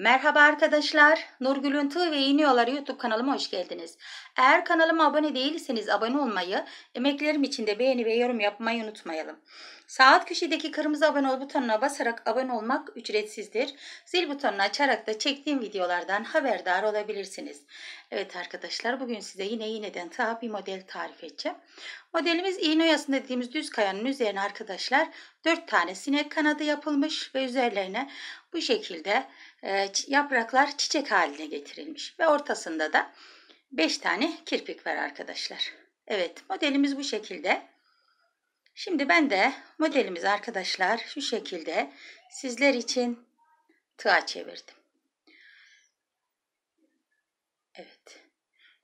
Merhaba arkadaşlar, Nurgül'ün Tığ ve İğniyorlar YouTube kanalıma hoş geldiniz. Eğer kanalıma abone değilseniz abone olmayı, emeklerim için de beğeni ve yorum yapmayı unutmayalım. Saat köşedeki kırmızı abone ol butonuna basarak abone olmak ücretsizdir. Zil butonunu açarak da çektiğim videolardan haberdar olabilirsiniz. Evet arkadaşlar bugün size yine iğneden tığa bir model tarif edeceğim. Modelimiz iğne oyasında dediğimiz düz kayanın üzerine arkadaşlar 4 tane sinek kanadı yapılmış ve üzerlerine bu şekilde e, yapraklar çiçek haline getirilmiş ve ortasında da 5 tane kirpik var arkadaşlar. Evet modelimiz bu şekilde. Şimdi ben de modelimiz arkadaşlar şu şekilde sizler için tığa çevirdim. Evet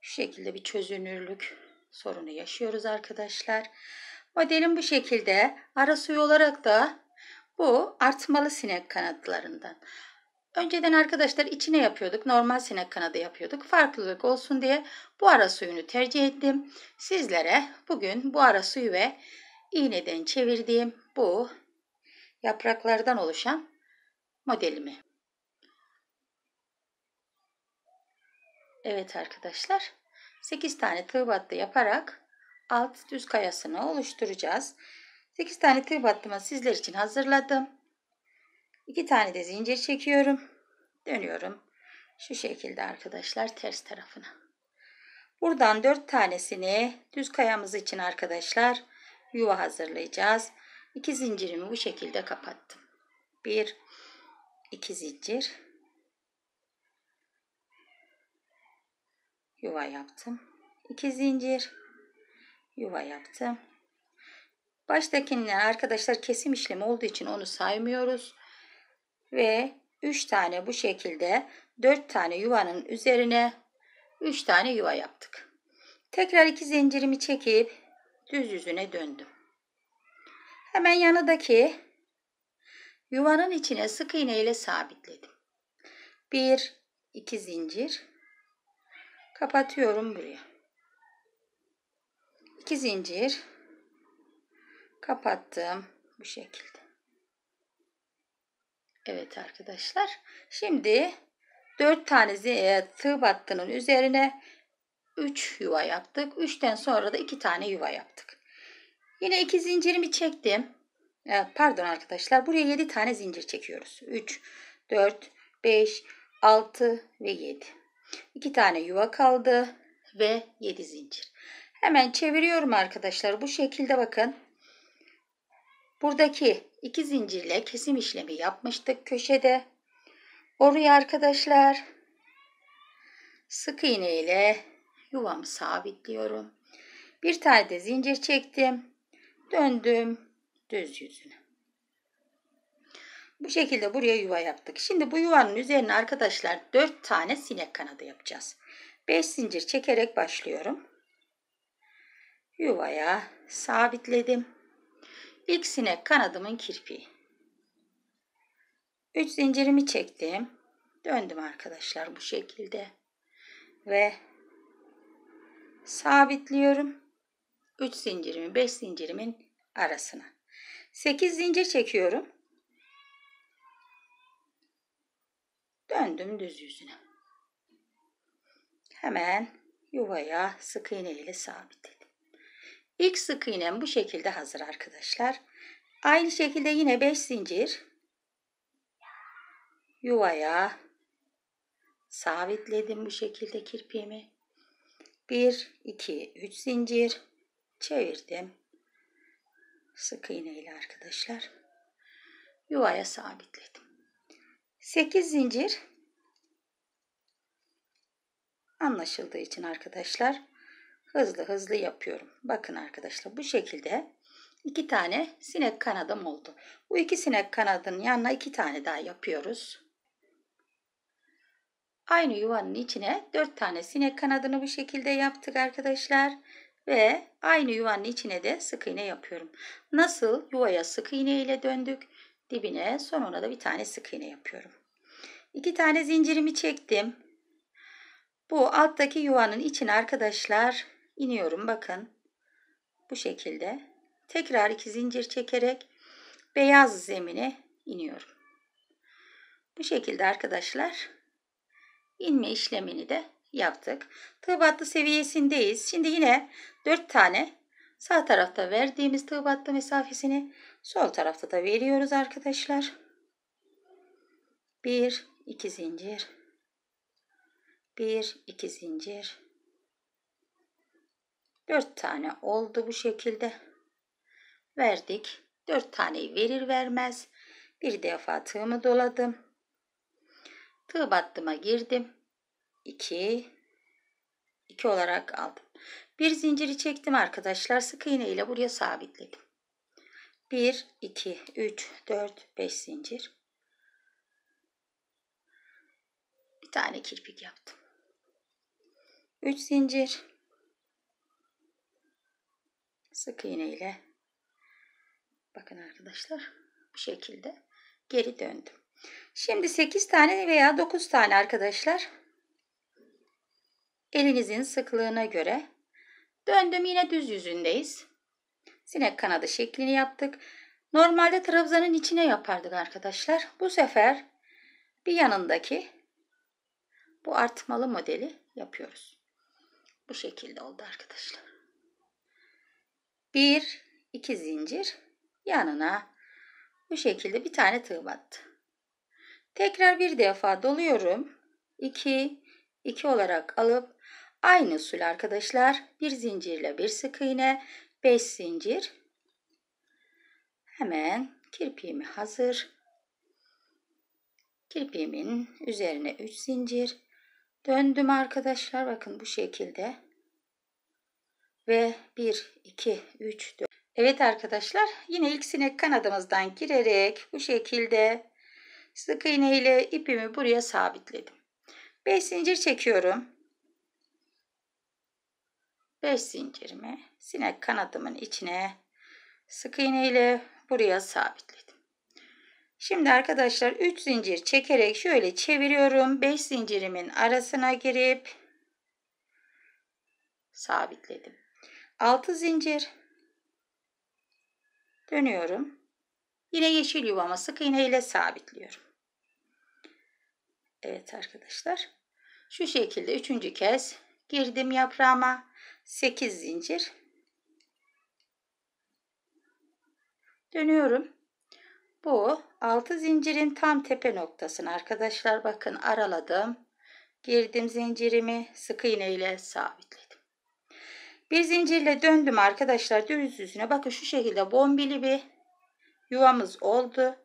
şu şekilde bir çözünürlük sorunu yaşıyoruz arkadaşlar. Modelim bu şekilde. arası olarak da bu artmalı sinek kanatlarından. Önceden arkadaşlar içine yapıyorduk. Normal sinek kanadı yapıyorduk. Farklılık olsun diye bu ara suyunu tercih ettim. Sizlere bugün bu ara suyu ve iğneden çevirdiğim bu yapraklardan oluşan modelimi. Evet arkadaşlar 8 tane tığ battı yaparak alt düz kayasını oluşturacağız. 8 tane tığ battıma sizler için hazırladım. İki tane de zincir çekiyorum. Dönüyorum. Şu şekilde arkadaşlar ters tarafına. Buradan dört tanesini düz kayamız için arkadaşlar yuva hazırlayacağız. İki zincirimi bu şekilde kapattım. Bir, iki zincir. Yuva yaptım. İki zincir. Yuva yaptım. Baştakinden arkadaşlar kesim işlemi olduğu için onu saymıyoruz ve 3 tane bu şekilde 4 tane yuvanın üzerine 3 tane yuva yaptık. Tekrar iki zincirimi çekip düz yüzüne döndüm. Hemen yanındaki yuvanın içine sık iğne ile sabitledim. 1 2 zincir kapatıyorum buraya. 2 zincir kapattım bu şekilde. Evet arkadaşlar. Şimdi 4 tane tığ battının üzerine 3 yuva yaptık. 3'ten sonra da 2 tane yuva yaptık. Yine 2 zincirimi çektim. Ee, pardon arkadaşlar. Buraya 7 tane zincir çekiyoruz. 3, 4, 5, 6 ve 7. 2 tane yuva kaldı ve 7 zincir. Hemen çeviriyorum arkadaşlar. Bu şekilde bakın. Buradaki 2 zincirle kesim işlemi yapmıştık köşede. Oraya arkadaşlar sık iğne ile yuvamı sabitliyorum. Bir tane de zincir çektim. Döndüm düz yüzüne. Bu şekilde buraya yuva yaptık. Şimdi bu yuvanın üzerine arkadaşlar 4 tane sinek kanadı yapacağız. 5 zincir çekerek başlıyorum. Yuvaya sabitledim. İlk sinek kanadımın kirpiği. Üç zincirimi çektim. Döndüm arkadaşlar bu şekilde. Ve sabitliyorum. üç zincirimi beş zincirimin arasına. Sekiz zincir çekiyorum. Döndüm düz yüzüne. Hemen yuvaya sık iğneyle ile sabitledim. İlk sık iğnem bu şekilde hazır arkadaşlar. Aynı şekilde yine 5 zincir yuvaya sabitledim bu şekilde kirpiğimi. 1 2 3 zincir çevirdim. Sık iğneyle arkadaşlar yuvaya sabitledim. 8 zincir anlaşıldığı için arkadaşlar hızlı hızlı yapıyorum. Bakın arkadaşlar bu şekilde iki tane sinek kanadım oldu. Bu iki sinek kanadının yanına iki tane daha yapıyoruz. Aynı yuvanın içine dört tane sinek kanadını bu şekilde yaptık arkadaşlar. Ve aynı yuvanın içine de sık iğne yapıyorum. Nasıl yuvaya sık iğne ile döndük dibine sonra da bir tane sık iğne yapıyorum. İki tane zincirimi çektim. Bu alttaki yuvanın içine arkadaşlar iniyorum bakın bu şekilde tekrar iki zincir çekerek beyaz zemine iniyorum bu şekilde arkadaşlar inme işlemini de yaptık tığbatlı seviyesindeyiz şimdi yine dört tane sağ tarafta verdiğimiz tığbatlı mesafesini sol tarafta da veriyoruz arkadaşlar Bir iki zincir bir iki zincir 4 tane oldu bu şekilde. Verdik. 4 taneyi verir vermez bir defa tığımı doladım. Tığ battıma girdim. 2 2 olarak aldım. Bir zinciri çektim arkadaşlar. Sık iğne ile buraya sabitledim. 1 2 3 4 5 zincir. Bir tane kirpik yaptım. 3 zincir sık iğne ile bakın arkadaşlar bu şekilde geri döndüm. Şimdi 8 tane veya 9 tane arkadaşlar elinizin sıklığına göre döndüm yine düz yüzündeyiz. Sinek kanadı şeklini yaptık. Normalde trabzanın içine yapardık arkadaşlar. Bu sefer bir yanındaki bu artmalı modeli yapıyoruz. Bu şekilde oldu arkadaşlar. 1 2 zincir yanına bu şekilde bir tane tığ battı. Tekrar bir defa doluyorum. 2 2 olarak alıp aynı usul arkadaşlar bir zincirle bir sık iğne 5 zincir hemen kirpiğimi hazır kirpiğimin üzerine 3 zincir döndüm arkadaşlar bakın bu şekilde ve 1, 2, 3, 4. Evet arkadaşlar yine ilk sinek kanadımızdan girerek bu şekilde sık iğne ile ipimi buraya sabitledim. 5 zincir çekiyorum. 5 zincirimi sinek kanadımın içine sık iğne ile buraya sabitledim. Şimdi arkadaşlar 3 zincir çekerek şöyle çeviriyorum. 5 zincirimin arasına girip sabitledim. 6 zincir dönüyorum. Yine yeşil yuvama sık iğne ile sabitliyorum. Evet arkadaşlar. Şu şekilde üçüncü kez girdim yaprağıma. 8 zincir. Dönüyorum. Bu 6 zincirin tam tepe noktasını arkadaşlar bakın araladım. Girdim zincirimi sık iğne ile sabitledim. Bir zincirle döndüm arkadaşlar düz yüzüne. Bakın şu şekilde bombili bir yuvamız oldu.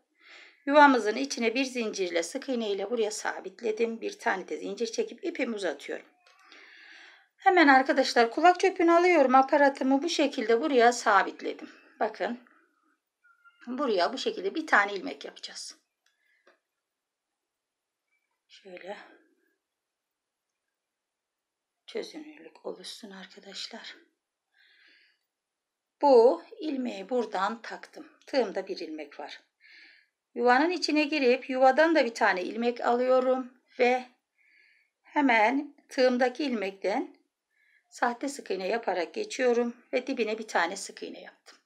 Yuvamızın içine bir zincirle sık iğne ile buraya sabitledim. Bir tane de zincir çekip ipimi uzatıyorum. Hemen arkadaşlar kulak çöpünü alıyorum. Aparatımı bu şekilde buraya sabitledim. Bakın. Buraya bu şekilde bir tane ilmek yapacağız. Şöyle çözünürlük oluşsun arkadaşlar. Bu ilmeği buradan taktım. Tığımda bir ilmek var. Yuvanın içine girip yuvadan da bir tane ilmek alıyorum ve hemen tığımdaki ilmekten sahte sık iğne yaparak geçiyorum ve dibine bir tane sık iğne yaptım.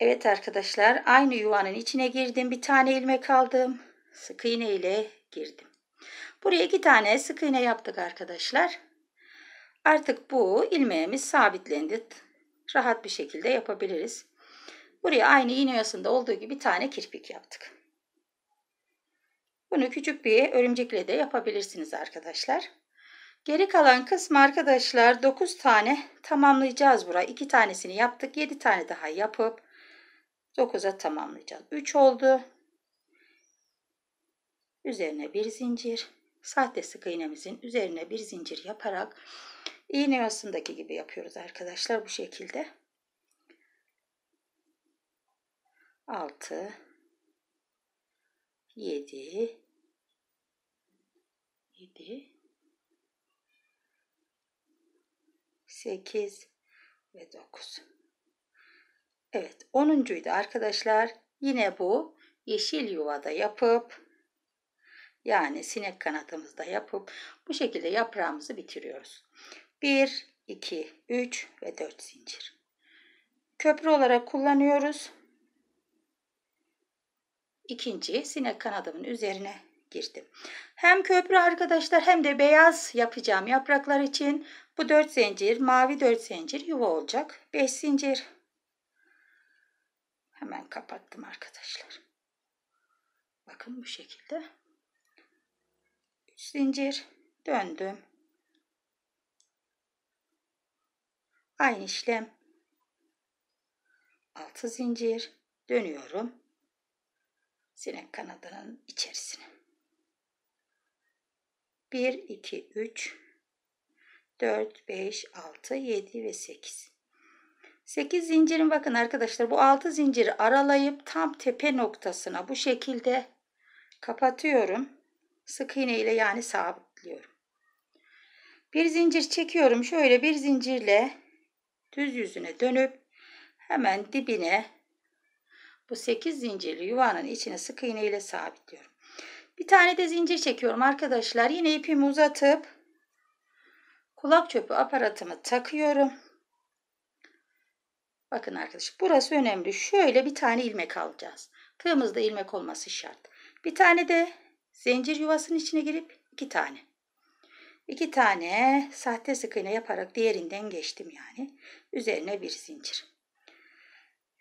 Evet arkadaşlar aynı yuvanın içine girdim. Bir tane ilmek aldım. Sık iğne ile girdim. Buraya iki tane sık iğne yaptık arkadaşlar. Artık bu ilmeğimiz sabitlendi. Rahat bir şekilde yapabiliriz. Buraya aynı iğne yasında olduğu gibi bir tane kirpik yaptık. Bunu küçük bir örümcekle de yapabilirsiniz arkadaşlar. Geri kalan kısmı arkadaşlar 9 tane tamamlayacağız buraya. 2 tanesini yaptık. 7 tane daha yapıp 9'a tamamlayacağız. 3 oldu. Üzerine bir zincir. Sahte sık iğnemizin üzerine bir zincir yaparak İğne yuvasındaki gibi yapıyoruz arkadaşlar bu şekilde. 6 7 7 8 ve 9 Evet 10.'uydu arkadaşlar. Yine bu yeşil yuvada yapıp yani sinek kanatımızda yapıp bu şekilde yaprağımızı bitiriyoruz. 1, 2, 3 ve 4 zincir. Köprü olarak kullanıyoruz. İkinci sinek kanadımın üzerine girdim. Hem köprü arkadaşlar hem de beyaz yapacağım yapraklar için bu 4 zincir, mavi 4 zincir yuva olacak. 5 zincir. Hemen kapattım arkadaşlar. Bakın bu şekilde. 3 zincir döndüm. Aynı işlem. 6 zincir dönüyorum. Sinek kanadının içerisine. 1, 2, 3, 4, 5, 6, 7 ve 8. 8 zincirin bakın arkadaşlar bu 6 zinciri aralayıp tam tepe noktasına bu şekilde kapatıyorum. Sık iğne ile yani sabitliyorum. Bir zincir çekiyorum. Şöyle bir zincirle düz yüzüne dönüp hemen dibine bu 8 zincirli yuvanın içine sık iğne ile sabitliyorum. Bir tane de zincir çekiyorum arkadaşlar. Yine ipimi uzatıp kulak çöpü aparatımı takıyorum. Bakın arkadaşlar burası önemli. Şöyle bir tane ilmek alacağız. Tığımızda ilmek olması şart. Bir tane de zincir yuvasının içine girip iki tane. İki tane sahte sık iğne yaparak diğerinden geçtim yani. Üzerine bir zincir.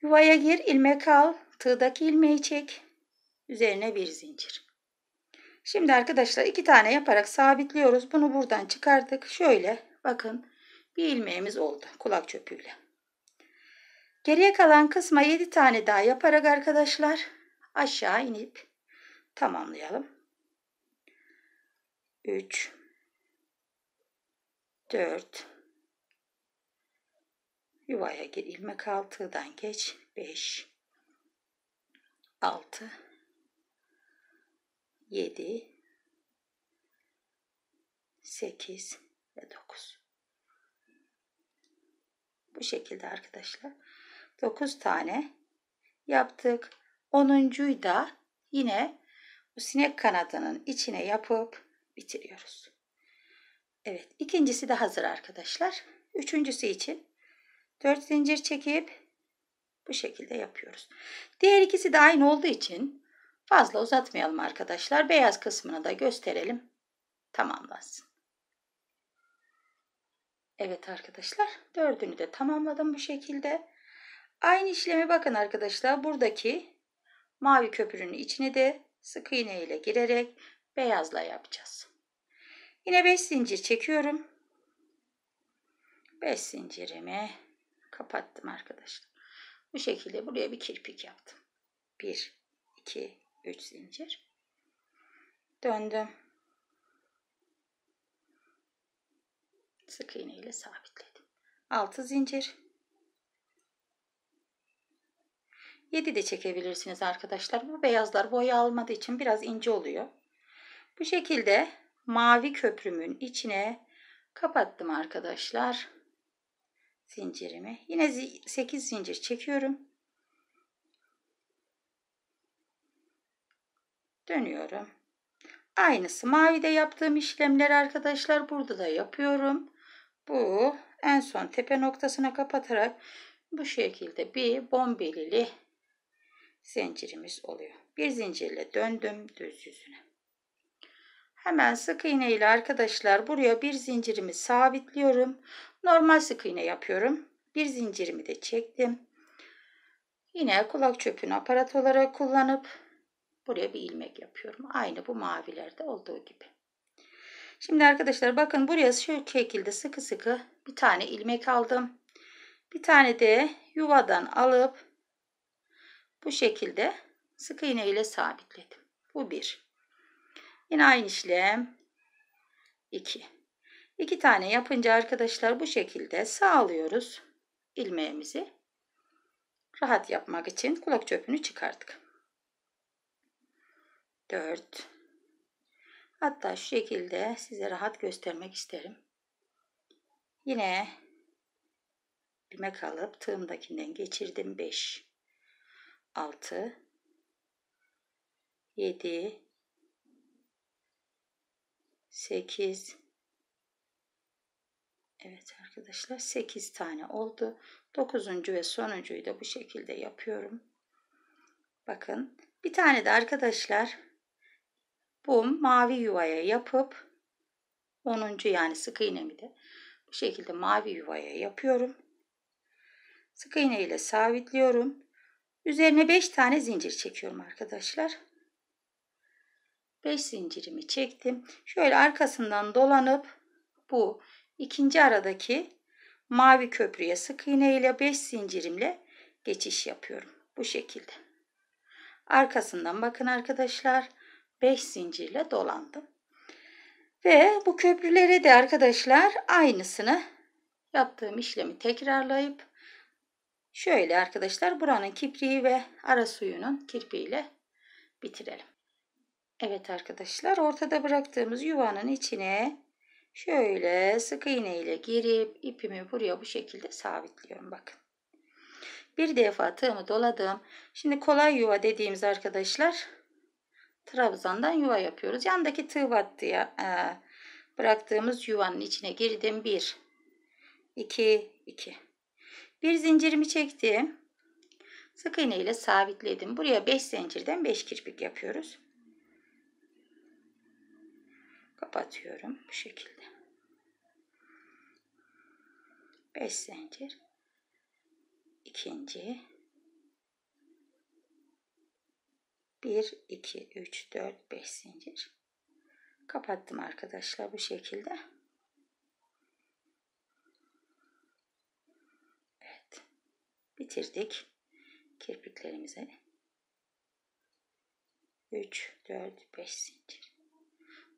Yuvaya gir, ilmek al, tığdaki ilmeği çek. Üzerine bir zincir. Şimdi arkadaşlar iki tane yaparak sabitliyoruz. Bunu buradan çıkardık. Şöyle bakın bir ilmeğimiz oldu kulak çöpüyle. Geriye kalan kısma 7 tane daha yaparak arkadaşlar aşağı inip tamamlayalım. 3 4 yuvaya gir ilmek altıdan geç 5 6 7 8 ve 9 bu şekilde arkadaşlar 9 tane yaptık 10.'yu da yine bu sinek kanadının içine yapıp bitiriyoruz. Evet ikincisi de hazır arkadaşlar. Üçüncüsü için 4 zincir çekip bu şekilde yapıyoruz. Diğer ikisi de aynı olduğu için fazla uzatmayalım arkadaşlar. Beyaz kısmını da gösterelim. Tamamlansın. Evet arkadaşlar dördünü de tamamladım bu şekilde. Aynı işlemi bakın arkadaşlar buradaki mavi köprünün içine de sık iğne ile girerek beyazla yapacağız. Yine 5 zincir çekiyorum. 5 zincirimi kapattım arkadaşlar. Bu şekilde buraya bir kirpik yaptım. 1, 2, 3 zincir. Döndüm. Sık iğne ile sabitledim. 6 zincir. 7 de çekebilirsiniz arkadaşlar. Bu beyazlar boya almadığı için biraz ince oluyor. Bu şekilde mavi köprümün içine kapattım arkadaşlar zincirimi. Yine 8 zincir çekiyorum. Dönüyorum. Aynısı mavide yaptığım işlemler arkadaşlar burada da yapıyorum. Bu en son tepe noktasına kapatarak bu şekilde bir bombelili zincirimiz oluyor. Bir zincirle döndüm düz yüzüne. Hemen sık iğne ile arkadaşlar buraya bir zincirimi sabitliyorum. Normal sık iğne yapıyorum. Bir zincirimi de çektim. Yine kulak çöpünü aparat olarak kullanıp buraya bir ilmek yapıyorum. Aynı bu mavilerde olduğu gibi. Şimdi arkadaşlar bakın buraya şu şekilde sıkı sıkı bir tane ilmek aldım. Bir tane de yuvadan alıp bu şekilde sık iğne ile sabitledim. Bu bir. Yine aynı işlem. 2. 2 tane yapınca arkadaşlar bu şekilde sağlıyoruz ilmeğimizi. Rahat yapmak için kulak çöpünü çıkardık. 4. Hatta şu şekilde size rahat göstermek isterim. Yine ilmek alıp tığımdakinden geçirdim 5 6 7 8 Evet arkadaşlar 8 tane oldu. 9. ve sonuncuyu da bu şekilde yapıyorum. Bakın bir tane de arkadaşlar bu mavi yuvaya yapıp 10. yani sık iğnemi de bu şekilde mavi yuvaya yapıyorum. Sık iğne ile sabitliyorum. Üzerine 5 tane zincir çekiyorum arkadaşlar. 5 zincirimi çektim. Şöyle arkasından dolanıp bu ikinci aradaki mavi köprüye sık iğne ile 5 zincirimle geçiş yapıyorum. Bu şekilde. Arkasından bakın arkadaşlar 5 zincirle dolandım. Ve bu köprülere de arkadaşlar aynısını yaptığım işlemi tekrarlayıp şöyle arkadaşlar buranın kipriği ve ara suyunun kirpiğiyle bitirelim. Evet arkadaşlar ortada bıraktığımız yuvanın içine şöyle sık iğne ile girip ipimi buraya bu şekilde sabitliyorum bakın. Bir defa tığımı doladım. Şimdi kolay yuva dediğimiz arkadaşlar trabzandan yuva yapıyoruz. Yandaki tığ battıya e, bıraktığımız yuvanın içine girdim. 1 2 2 Bir zincirimi çektim. Sık iğne ile sabitledim. Buraya 5 zincirden 5 kirpik yapıyoruz kapatıyorum bu şekilde 5 zincir ikinci 1 2 3 4 5 zincir kapattım arkadaşlar bu şekilde Evet bitirdik kirpiklerimizi 3 4 5 zincir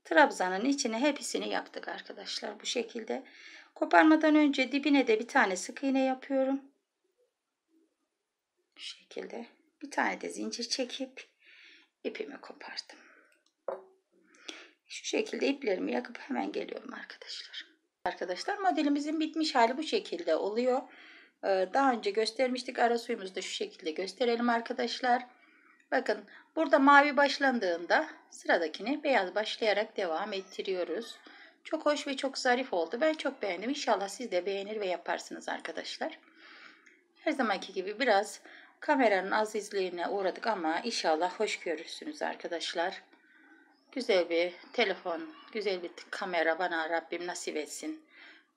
Trabzanın içine hepsini yaptık arkadaşlar bu şekilde. Koparmadan önce dibine de bir tane sık iğne yapıyorum. Bu şekilde. Bir tane de zincir çekip ipimi kopardım. Şu şekilde iplerimi yakıp hemen geliyorum arkadaşlar. Arkadaşlar modelimizin bitmiş hali bu şekilde oluyor. Ee, daha önce göstermiştik. Ara suyumuzu da şu şekilde gösterelim arkadaşlar. Bakın burada mavi başlandığında sıradakini beyaz başlayarak devam ettiriyoruz. Çok hoş ve çok zarif oldu. Ben çok beğendim. İnşallah siz de beğenir ve yaparsınız arkadaşlar. Her zamanki gibi biraz kameranın az azizliğine uğradık ama inşallah hoş görürsünüz arkadaşlar. Güzel bir telefon, güzel bir kamera bana Rabbim nasip etsin.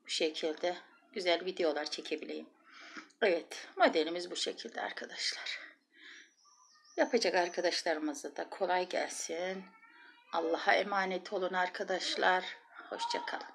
Bu şekilde güzel videolar çekebileyim. Evet modelimiz bu şekilde arkadaşlar. Yapacak arkadaşlarımıza da kolay gelsin. Allah'a emanet olun arkadaşlar. Hoşçakalın.